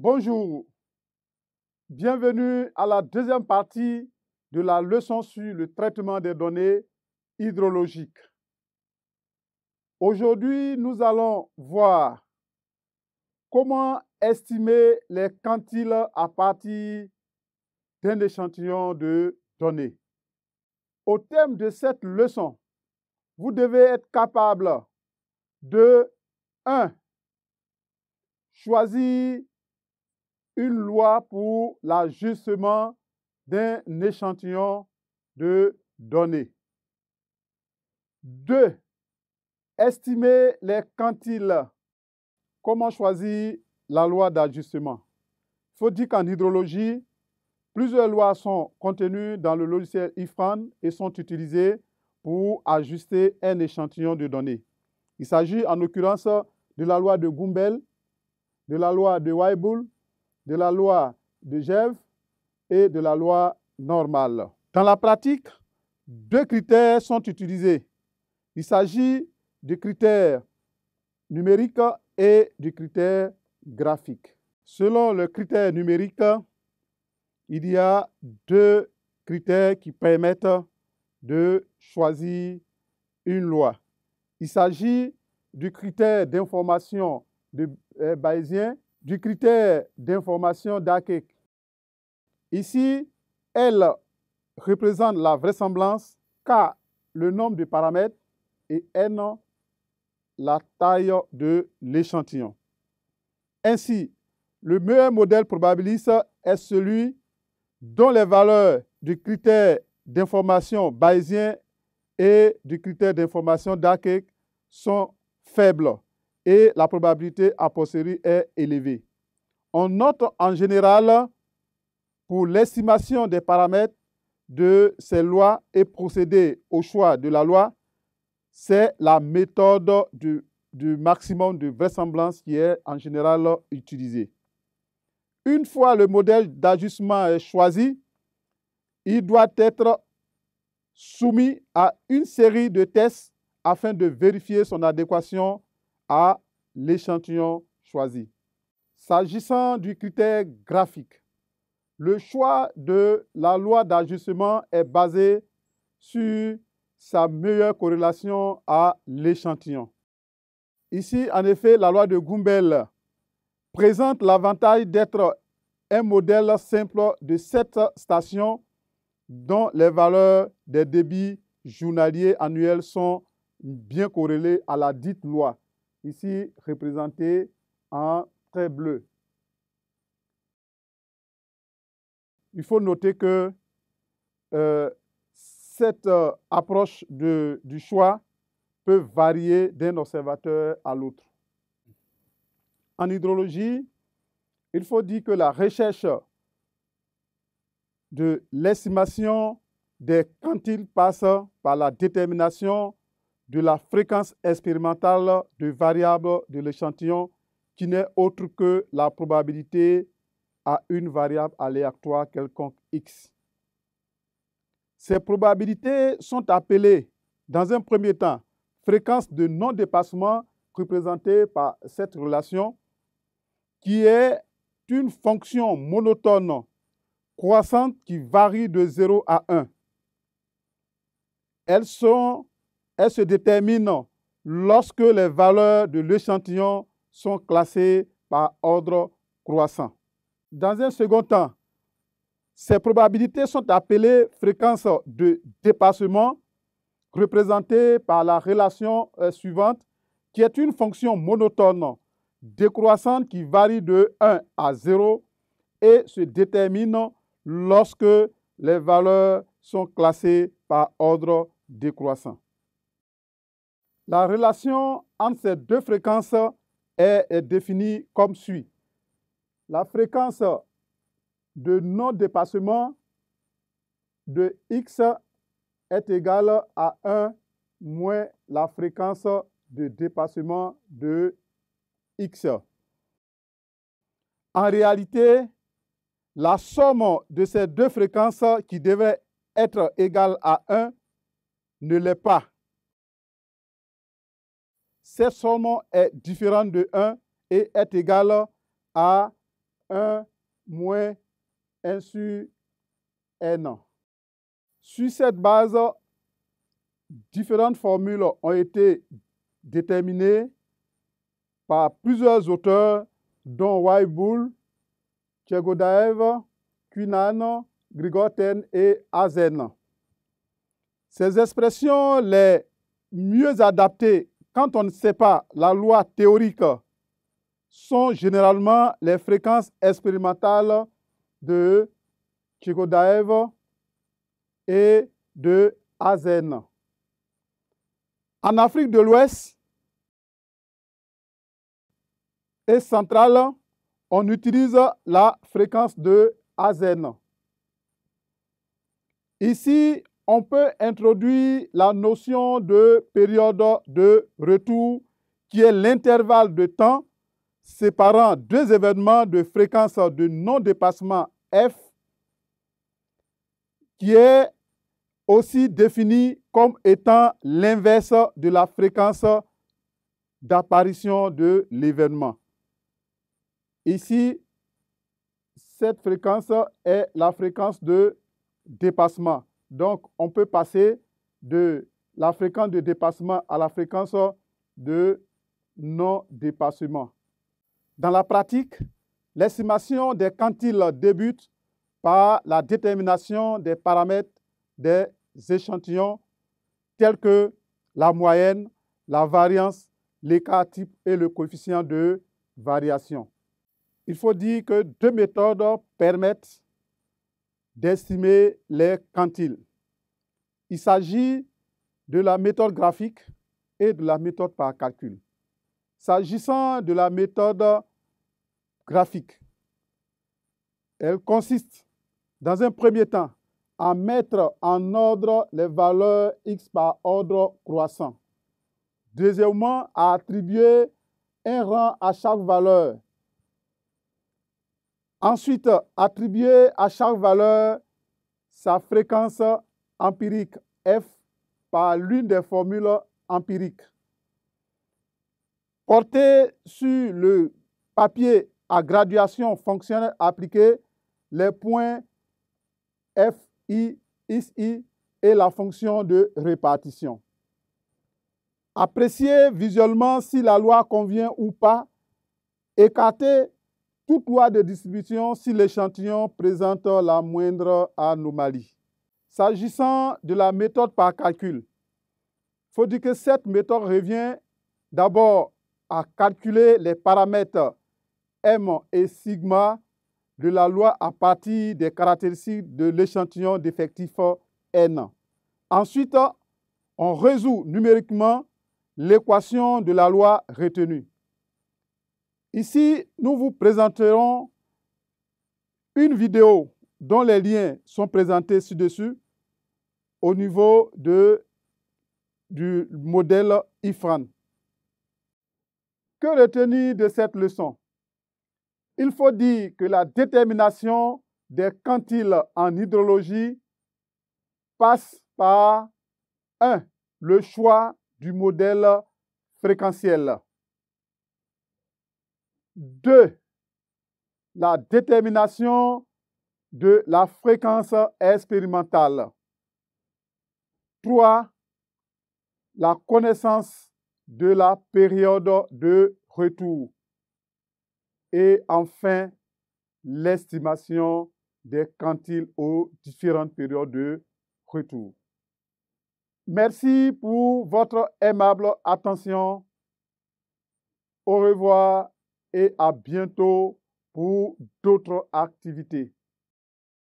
Bonjour, bienvenue à la deuxième partie de la leçon sur le traitement des données hydrologiques. Aujourd'hui, nous allons voir comment estimer les quantiles à partir d'un échantillon de données. Au thème de cette leçon, vous devez être capable de 1. Choisir une loi pour l'ajustement d'un échantillon de données. 2. Estimer les quantiles. Comment choisir la loi d'ajustement Il faut dire qu'en hydrologie, plusieurs lois sont contenues dans le logiciel IFRAN et sont utilisées pour ajuster un échantillon de données. Il s'agit en l'occurrence de la loi de Gumbel, de la loi de Weibull, de la loi de Gève et de la loi normale. Dans la pratique, deux critères sont utilisés. Il s'agit du critère numérique et du critère graphique. Selon le critère numérique, il y a deux critères qui permettent de choisir une loi. Il s'agit du critère d'information de euh, Bayésien du critère d'information d'ACEC. Ici, L représente la vraisemblance, K le nombre de paramètres et N la taille de l'échantillon. Ainsi, le meilleur modèle probabiliste est celui dont les valeurs du critère d'information bayésien et du critère d'information d'ACEC sont faibles et la probabilité a posteriori est élevée. On note en général pour l'estimation des paramètres de ces lois et procéder au choix de la loi, c'est la méthode du, maximum de vraisemblance qui est en général utilisée. Une fois le modèle d'ajustement choisi, il doit être soumis à une série de tests afin de vérifier son adéquation à l'échantillon choisi. S'agissant du critère graphique, le choix de la loi d'ajustement est basé sur sa meilleure corrélation à l'échantillon. Ici, en effet, la loi de Gumbel présente l'avantage d'être un modèle simple de sept stations dont les valeurs des débits journaliers annuels sont bien corrélées à la dite loi ici représenté en trait bleu. Il faut noter que euh, cette euh, approche du choix peut varier d'un observateur à l'autre. En hydrologie, il faut dire que la recherche de l'estimation des quantiles passe par la détermination de la fréquence expérimentale de variable de l'échantillon qui n'est autre que la probabilité à une variable aléatoire quelconque x. Ces probabilités sont appelées, dans un premier temps, fréquence de non-dépassement représentée par cette relation, qui est une fonction monotone croissante qui varie de 0 à 1. Elles sont elle se détermine lorsque les valeurs de l'échantillon sont classées par ordre croissant. Dans un second temps, ces probabilités sont appelées fréquences de dépassement, représentées par la relation euh, suivante, qui est une fonction monotone décroissante qui varie de 1 à 0 et se détermine lorsque les valeurs sont classées par ordre décroissant. La relation entre ces deux fréquences est, définie comme suit. La fréquence de non-dépassement de x est égale à 1 moins la fréquence de dépassement de x. En réalité, la somme de ces deux fréquences qui devrait être égale à 1 ne l'est pas cet somme est différent de 1 et est égal à 1 moins 1 sur n. Sur cette base, différentes formules ont été déterminées par plusieurs auteurs, dont Weibull, Tchegodaev, Quinan, Grigorten et Azen. Ces expressions les mieux adaptées quand on ne sait pas la loi théorique, sont généralement les fréquences expérimentales de Chikodaev et de Azen. En Afrique de l'Ouest et centrale, on utilise la fréquence de Azen. Ici, on peut introduire la notion de période de retour qui est l'intervalle de temps séparant deux événements de fréquence de non-dépassement F qui est aussi défini comme étant l'inverse de la fréquence d'apparition de l'événement. Ici, cette fréquence est la fréquence de dépassement donc, on peut passer de la fréquence de dépassement à la fréquence de non-dépassement. Dans la pratique, l'estimation des quantiles débute par la détermination des paramètres des échantillons tels que la moyenne, la variance, l'écart type et le coefficient de variation. Il faut dire que deux méthodes permettent d'estimer les quantiles. Il s'agit de la méthode graphique et de la méthode par calcul. S'agissant de la méthode graphique, elle consiste dans un premier temps à mettre en ordre les valeurs x par ordre croissant. Deuxièmement, à attribuer un rang à chaque valeur Ensuite, attribuer à chaque valeur sa fréquence empirique F par l'une des formules empiriques. Porter sur le papier à graduation fonctionnelle appliquée les points FI, i et la fonction de répartition. Apprécier visuellement si la loi convient ou pas. Écarter toute loi de distribution si l'échantillon présente la moindre anomalie. S'agissant de la méthode par calcul, il faut dire que cette méthode revient d'abord à calculer les paramètres M et sigma de la loi à partir des caractéristiques de l'échantillon d'effectif N. Ensuite, on résout numériquement l'équation de la loi retenue. Ici, nous vous présenterons une vidéo dont les liens sont présentés ci-dessus au niveau de, du modèle IFRAN. Que retenir de cette leçon Il faut dire que la détermination des quantiles en hydrologie passe par 1. Le choix du modèle fréquentiel. 2. La détermination de la fréquence expérimentale. 3. La connaissance de la période de retour. Et enfin, l'estimation des quantiles aux différentes périodes de retour. Merci pour votre aimable attention. Au revoir et à bientôt pour d'autres activités.